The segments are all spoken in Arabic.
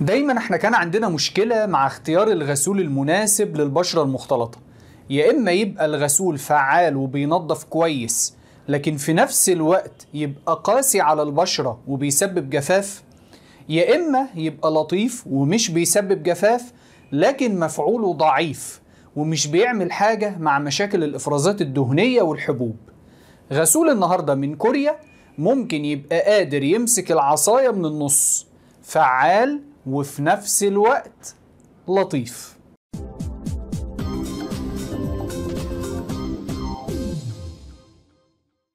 دايما احنا كان عندنا مشكلة مع اختيار الغسول المناسب للبشرة المختلطة يا إما يبقى الغسول فعال وبينظف كويس لكن في نفس الوقت يبقى قاسي على البشرة وبيسبب جفاف يا إما يبقى لطيف ومش بيسبب جفاف لكن مفعوله ضعيف ومش بيعمل حاجة مع مشاكل الإفرازات الدهنية والحبوب غسول النهاردة من كوريا ممكن يبقى قادر يمسك العصاية من النص فعال وفي نفس الوقت لطيف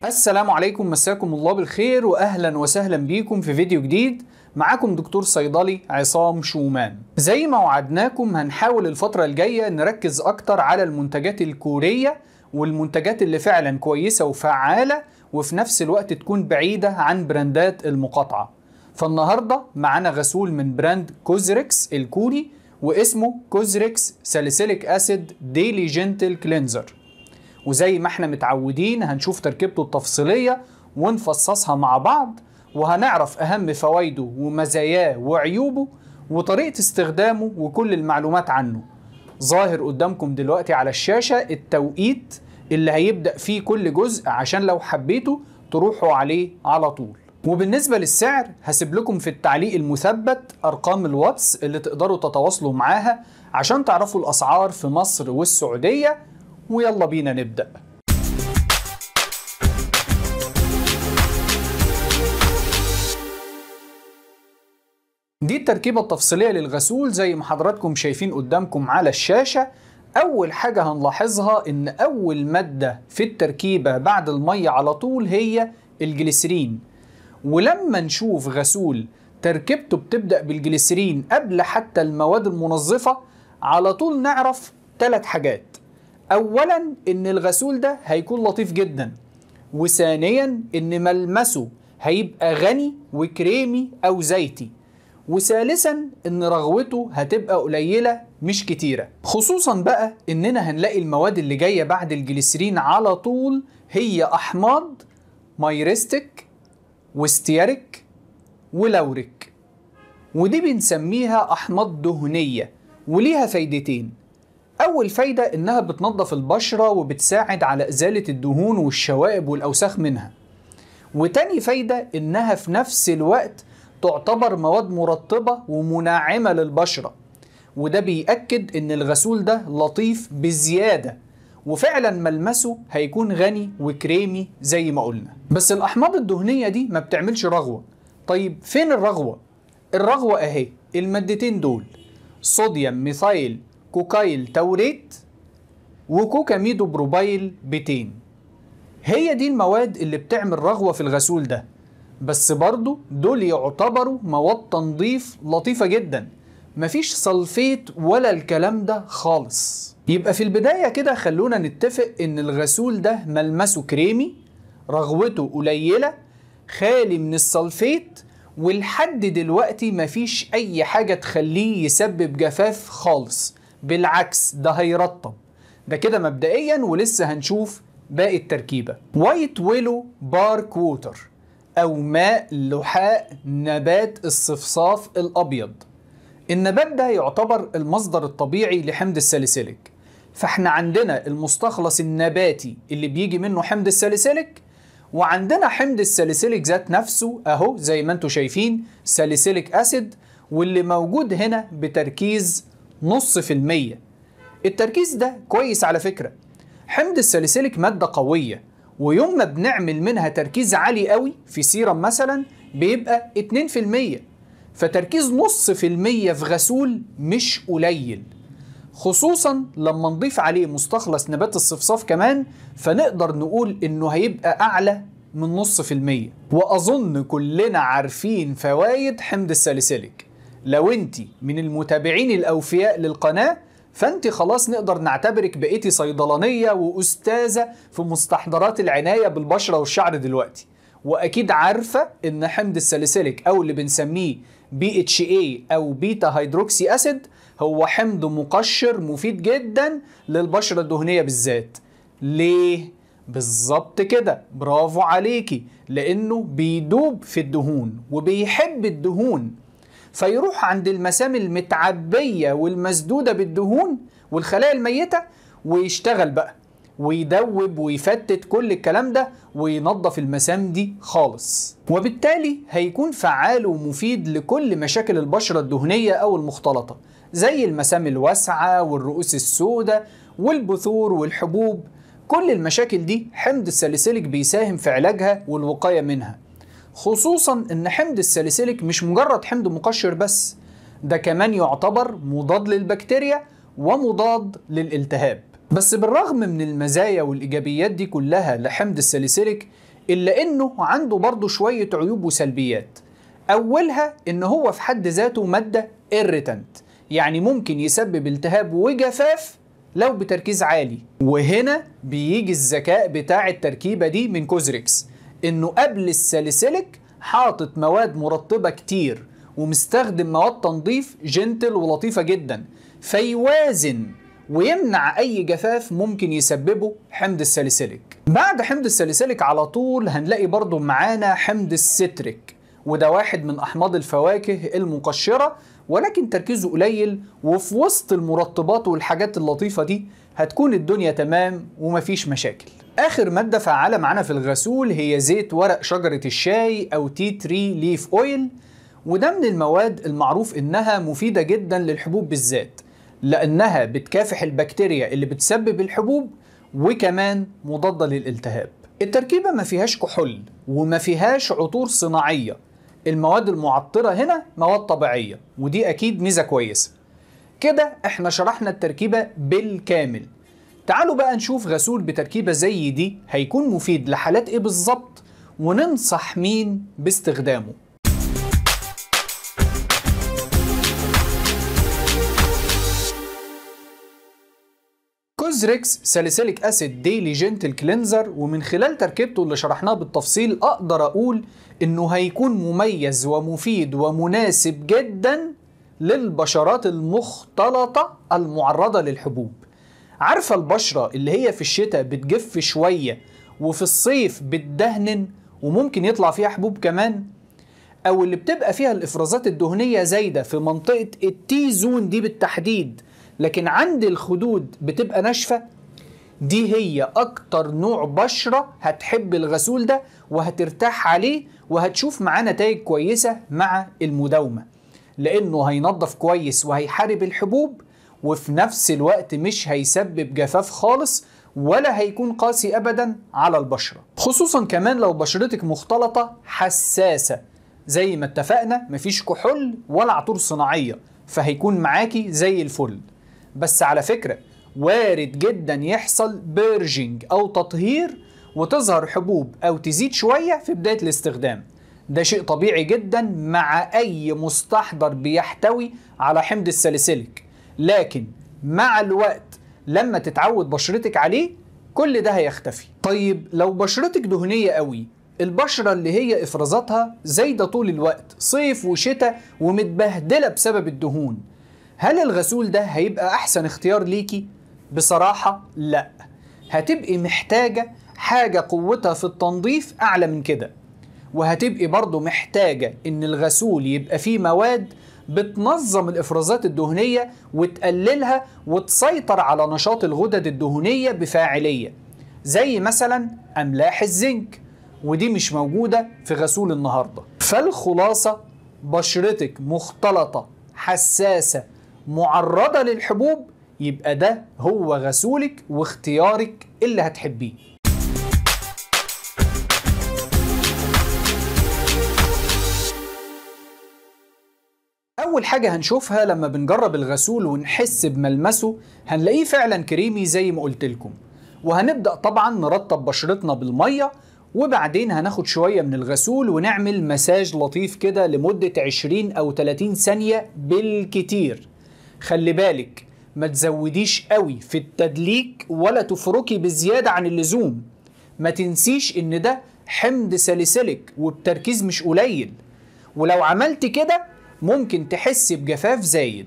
السلام عليكم مساكم الله بالخير واهلا وسهلا بيكم في فيديو جديد معاكم دكتور صيدلي عصام شومان زي ما وعدناكم هنحاول الفترة الجاية نركز اكتر على المنتجات الكورية والمنتجات اللي فعلا كويسة وفعالة وفي نفس الوقت تكون بعيدة عن براندات المقاطعة فالنهارده معانا غسول من براند كوزريكس الكوري واسمه كوزريكس ساليسيليك اسيد ديلي جنتل كلينزر وزي ما احنا متعودين هنشوف تركيبته التفصيليه ونفصصها مع بعض وهنعرف اهم فوائده ومزاياه وعيوبه وطريقه استخدامه وكل المعلومات عنه ظاهر قدامكم دلوقتي على الشاشه التوقيت اللي هيبدا فيه كل جزء عشان لو حبيته تروحوا عليه على طول وبالنسبة للسعر هسيب لكم في التعليق المثبت أرقام الواتس اللي تقدروا تتواصلوا معاها عشان تعرفوا الأسعار في مصر والسعودية ويلا بينا نبدأ دي التركيبة التفصيلية للغسول زي ما حضراتكم شايفين قدامكم على الشاشة أول حاجة هنلاحظها إن أول مادة في التركيبة بعد المية على طول هي الجليسرين ولما نشوف غسول تركيبته بتبدأ بالجليسرين قبل حتى المواد المنظفة على طول نعرف ثلاث حاجات أولا إن الغسول ده هيكون لطيف جدا وثانيا إن ملمسه هيبقى غني وكريمي أو زيتي وثالثا ان رغوته هتبقى قليله مش كتيره خصوصا بقى اننا هنلاقي المواد اللي جايه بعد الجليسرين على طول هي احماض مايرستيك واستيارك ولورك ودي بنسميها أحماض دهنية وليها فايدتين أول فايدة إنها بتنظف البشرة وبتساعد على إزالة الدهون والشوائب والأوساخ منها وتاني فايدة إنها في نفس الوقت تعتبر مواد مرطبة ومناعمة للبشرة وده بيأكد إن الغسول ده لطيف بزيادة وفعلا ملمسه هيكون غني وكريمي زي ما قلنا بس الأحماض الدهنية دي ما بتعملش رغوة طيب فين الرغوة؟ الرغوة أهي المادتين دول صوديوم ميثايل كوكايل توريت وكوكاميدو بروبايل بيتين هي دي المواد اللي بتعمل رغوة في الغسول ده بس برضو دول يعتبروا مواد تنظيف لطيفة جدا مفيش صلفيت ولا الكلام ده خالص يبقى في البداية كده خلونا نتفق ان الغسول ده ملمسه كريمي رغوته قليلة خالي من الصلفيت ولحد دلوقتي مفيش اي حاجة تخليه يسبب جفاف خالص بالعكس ده هيرطب ده كده مبدئيا ولسه هنشوف باقي التركيبة وايت ويلو بارك ووتر أو ماء لحاء نبات الصفصاف الأبيض النبات ده يعتبر المصدر الطبيعي لحمض الساليسيليك فاحنا عندنا المستخلص النباتي اللي بيجي منه حمض الساليسيليك وعندنا حمض الساليسيليك ذات نفسه اهو زي ما انتم شايفين ساليسيليك اسيد واللي موجود هنا بتركيز نص في المية التركيز ده كويس على فكرة حمض الساليسيليك مادة قوية ويوم ما بنعمل منها تركيز عالي قوي في سيرم مثلا بيبقى 2% فتركيز نص في المية في غسول مش قليل خصوصا لما نضيف عليه مستخلص نبات الصفصاف كمان فنقدر نقول انه هيبقى اعلى من نص في المية واظن كلنا عارفين فوايد حمض الساليسيليك لو انت من المتابعين الاوفياء للقناة فانت خلاص نقدر نعتبرك بقيتي صيدلانية واستاذة في مستحضرات العناية بالبشرة والشعر دلوقتي واكيد عارفه ان حمض الساليسيليك او اللي بنسميه بي اتش اي او بيتا هيدروكسي اسيد هو حمض مقشر مفيد جدا للبشره الدهنيه بالذات ليه بالظبط كده برافو عليكي لانه بيدوب في الدهون وبيحب الدهون فيروح عند المسام المتعبيه والمسدوده بالدهون والخلايا الميته ويشتغل بقى ويدوب ويفتت كل الكلام ده وينظف المسام دي خالص وبالتالي هيكون فعال ومفيد لكل مشاكل البشرة الدهنية أو المختلطة زي المسام الواسعة والرؤوس السوداء والبثور والحبوب كل المشاكل دي حمض الساليسيليك بيساهم في علاجها والوقاية منها خصوصا ان حمض الساليسيليك مش مجرد حمض مقشر بس ده كمان يعتبر مضاد للبكتيريا ومضاد للالتهاب بس بالرغم من المزايا والإيجابيات دي كلها لحمض الساليسيليك إلا إنه عنده برضه شوية عيوب وسلبيات أولها إن هو في حد ذاته مادة إيرتنت يعني ممكن يسبب التهاب وجفاف لو بتركيز عالي وهنا بيجي الذكاء بتاع التركيبة دي من كوزريكس إنه قبل الساليسيليك حاطط مواد مرطبة كتير ومستخدم مواد تنظيف جنتل ولطيفة جدا فيوازن ويمنع اي جفاف ممكن يسببه حمض الساليسيليك بعد حمض الساليسيليك على طول هنلاقي برضو معانا حمض الستريك وده واحد من احماض الفواكه المقشره ولكن تركيزه قليل وفي وسط المرطبات والحاجات اللطيفه دي هتكون الدنيا تمام ومفيش مشاكل اخر ماده فعاله معانا في الغسول هي زيت ورق شجره الشاي او تي تري ليف اويل وده من المواد المعروف انها مفيده جدا للحبوب بالذات لأنها بتكافح البكتيريا اللي بتسبب الحبوب وكمان مضادة للالتهاب التركيبة ما فيهاش كحول وما فيهاش عطور صناعية المواد المعطرة هنا مواد طبيعية ودي أكيد ميزة كويسة كده احنا شرحنا التركيبة بالكامل تعالوا بقى نشوف غسول بتركيبة زي دي هيكون مفيد لحالات ايه بالظبط وننصح مين باستخدامه ريكس ساليسيليك اسيد ديلي جنتل كلينزر ومن خلال تركيبته اللي شرحناها بالتفصيل اقدر اقول انه هيكون مميز ومفيد ومناسب جدا للبشرات المختلطة المعرضة للحبوب عارفة البشرة اللي هي في الشتاء بتجف شوية وفي الصيف بتدهنن وممكن يطلع فيها حبوب كمان أو اللي بتبقى فيها الإفرازات الدهنية زايدة في منطقة التي زون دي بالتحديد لكن عند الخدود بتبقى ناشفه دي هي اكتر نوع بشره هتحب الغسول ده وهترتاح عليه وهتشوف معاه نتائج كويسه مع المداومه لانه هينظف كويس وهيحارب الحبوب وفي نفس الوقت مش هيسبب جفاف خالص ولا هيكون قاسي ابدا على البشره خصوصا كمان لو بشرتك مختلطه حساسه زي ما اتفقنا مفيش كحول ولا عطور صناعيه فهيكون معاكي زي الفل بس على فكرة وارد جدا يحصل بيرجينج أو تطهير وتظهر حبوب أو تزيد شوية في بداية الاستخدام ده شيء طبيعي جدا مع أي مستحضر بيحتوي على حمض الساليسيليك لكن مع الوقت لما تتعود بشرتك عليه كل ده هيختفي طيب لو بشرتك دهنية قوي البشرة اللي هي إفرازاتها زايدة طول الوقت صيف وشتاء ومتبهدلة بسبب الدهون هل الغسول ده هيبقى احسن اختيار ليكي بصراحه لا هتبقي محتاجه حاجه قوتها في التنظيف اعلى من كده وهتبقي برضه محتاجه ان الغسول يبقى فيه مواد بتنظم الافرازات الدهنيه وتقللها وتسيطر على نشاط الغدد الدهنيه بفاعليه زي مثلا املاح الزنك ودي مش موجوده في غسول النهارده فالخلاصه بشرتك مختلطه حساسه معرضة للحبوب يبقى ده هو غسولك واختيارك اللي هتحبيه أول حاجة هنشوفها لما بنجرب الغسول ونحس بملمسه هنلاقيه فعلا كريمي زي ما قلت لكم وهنبدأ طبعا نرطب بشرتنا بالمية وبعدين هناخد شوية من الغسول ونعمل مساج لطيف كده لمدة 20 أو 30 ثانية بالكتير خلي بالك ما تزوديش قوي في التدليك ولا تفركي بزيادة عن اللزوم ما تنسيش ان ده حمض سلسلك وبتركيز مش قليل ولو عملت كده ممكن تحسي بجفاف زايد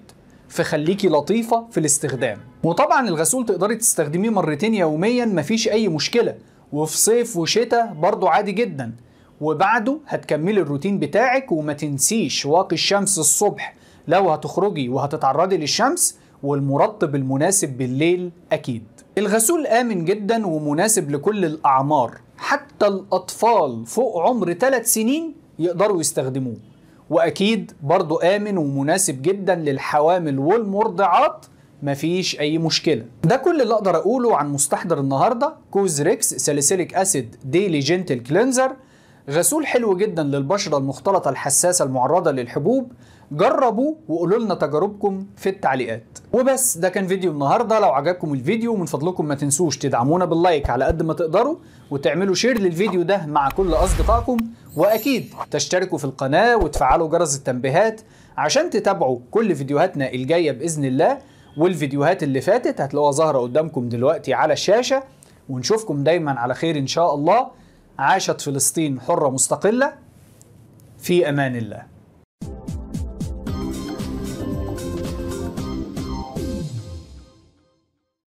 فخليكي لطيفة في الاستخدام وطبعا الغسول تقدري تستخدميه مرتين يوميا مفيش اي مشكلة وفي صيف وشتاء برضو عادي جدا وبعده هتكملي الروتين بتاعك وما تنسيش واقي الشمس الصبح لو هتخرجي وهتتعرضي للشمس والمرطب المناسب بالليل أكيد الغسول آمن جدا ومناسب لكل الأعمار حتى الأطفال فوق عمر 3 سنين يقدروا يستخدموه وأكيد برضو آمن ومناسب جدا للحوامل والمرضعات مفيش أي مشكلة ده كل اللي أقدر أقوله عن مستحضر النهاردة كوز ريكس ساليسيليك أسيد ديلي جنتل كلينزر غسول حلو جدا للبشرة المختلطة الحساسة المعرضة للحبوب جربوا وقولوا لنا تجاربكم في التعليقات وبس ده كان فيديو النهاردة لو عجبكم الفيديو من فضلكم ما تنسوش تدعمونا باللايك على قد ما تقدروا وتعملوا شير للفيديو ده مع كل أصدقائكم وأكيد تشتركوا في القناة وتفعلوا جرس التنبيهات عشان تتابعوا كل فيديوهاتنا الجاية بإذن الله والفيديوهات اللي فاتت هتلاقوها ظاهرة قدامكم دلوقتي على الشاشة ونشوفكم دايما على خير إن شاء الله عاشت فلسطين حرة مستقلة في أمان الله